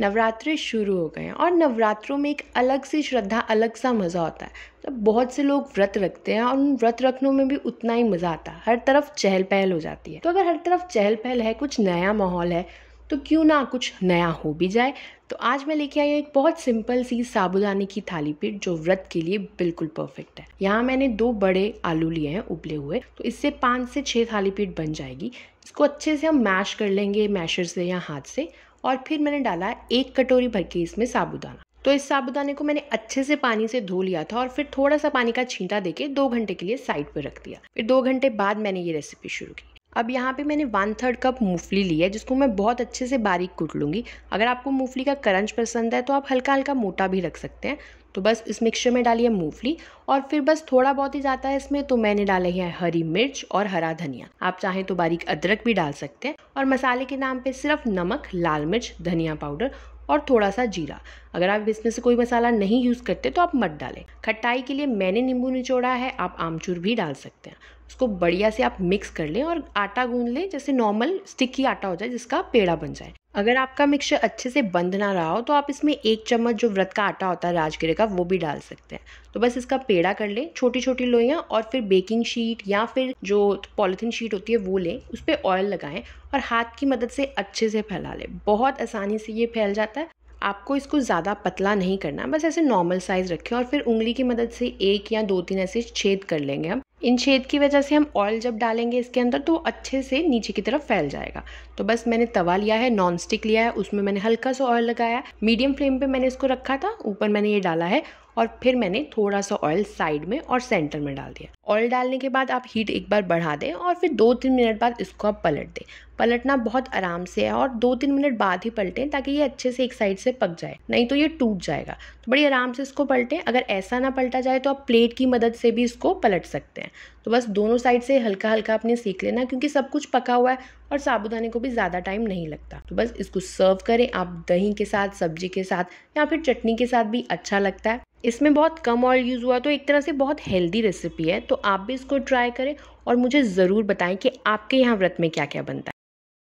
नवरात्रे शुरू हो गए हैं और नवरात्रों में एक अलग सी श्रद्धा अलग सा मज़ा होता है मतलब तो बहुत से लोग व्रत रखते हैं और उन व्रत रखनों में भी उतना ही मज़ा आता है हर तरफ चहल पहल हो जाती है तो अगर हर तरफ चहल पहल है कुछ नया माहौल है तो क्यों ना कुछ नया हो भी जाए तो आज मैं लेके आई एक बहुत सिंपल सी साबुदाने की थाली पीठ जो व्रत के लिए बिल्कुल परफेक्ट है यहाँ मैंने दो बड़े आलू लिए हैं उबले हुए तो इससे पाँच से छः थाली पीठ बन जाएगी इसको अच्छे से हम मैश कर लेंगे मैशर से या हाथ से और फिर मैंने डाला एक कटोरी भर के इसमें साबुदाना तो इस साबुदाने को मैंने अच्छे से पानी से धो लिया था और फिर थोड़ा सा पानी का छींटा देके दो घंटे के लिए साइड पर रख दिया फिर दो घंटे बाद मैंने ये रेसिपी शुरू की अब यहाँ पे मैंने वन थर्ड कप मूंगफली ली है जिसको मैं बहुत अच्छे से बारीक कूट लूँगी अगर आपको मूंगफली का करंच पसंद है तो आप हल्का हल्का मोटा भी रख सकते हैं तो बस इस मिक्सचर में डालिए मूंगफली और फिर बस थोड़ा बहुत ही जाता है इसमें तो मैंने डाला है हरी मिर्च और हरा धनिया आप चाहें तो बारीक अदरक भी डाल सकते हैं और मसाले के नाम पे सिर्फ नमक लाल मिर्च धनिया पाउडर और थोड़ा सा जीरा अगर आप इसमें से कोई मसाला नहीं यूज़ करते तो आप मत डालें खट्टाई के लिए मैंने नींबू निचोड़ा है आप आमचूर भी डाल सकते हैं उसको बढ़िया से आप मिक्स कर लें और आटा गूंद लें जैसे नॉर्मल स्टिकी आटा हो जाए जिसका पेड़ा बन जाए अगर आपका मिक्सचर अच्छे से बंद ना रहा हो तो आप इसमें एक चम्मच जो व्रत का आटा होता है राजगिरे का वो भी डाल सकते हैं तो बस इसका पेड़ा कर लें छोटी छोटी लोइयाँ और फिर बेकिंग शीट या फिर जो पॉलीथीन शीट होती है वो लें उस पर ऑयल लगाएं और हाथ की मदद से अच्छे से फैला लें बहुत आसानी से ये फैल जाता है आपको इसको ज़्यादा पतला नहीं करना बस ऐसे नॉर्मल साइज़ रखें और फिर उंगली की मदद से एक या दो तीन ऐसे छेद कर लेंगे हम इन छेद की वजह से हम ऑयल जब डालेंगे इसके अंदर तो अच्छे से नीचे की तरफ फैल जाएगा तो बस मैंने तवा लिया है नॉन स्टिक लिया है उसमें मैंने हल्का सा ऑयल लगाया मीडियम फ्लेम पे मैंने इसको रखा था ऊपर मैंने ये डाला है और फिर मैंने थोड़ा सा ऑयल साइड में और सेंटर में डाल दिया ऑयल डालने के बाद आप हीट एक बार बढ़ा दें और फिर दो तीन मिनट बाद इसको आप पलट दें पलटना बहुत आराम से है और दो तीन मिनट बाद ही पलटें ताकि ये अच्छे से एक साइड से पक जाए नहीं तो ये टूट जाएगा तो बड़ी आराम से इसको पलटें अगर ऐसा ना पलटा जाए तो आप प्लेट की मदद से भी इसको पलट सकते हैं तो बस दोनों साइड से हल्का हल्का अपने सीख लेना क्योंकि सब कुछ पका हुआ है और साबुदाने को भी ज़्यादा टाइम नहीं लगता तो बस इसको सर्व करें आप दही के साथ सब्जी के साथ या फिर चटनी के साथ भी अच्छा लगता है इसमें बहुत कम ऑयल यूज़ हुआ तो एक तरह से बहुत हेल्दी रेसिपी है तो आप भी इसको ट्राई करें और मुझे ज़रूर बताएं कि आपके यहाँ व्रत में क्या क्या बनता है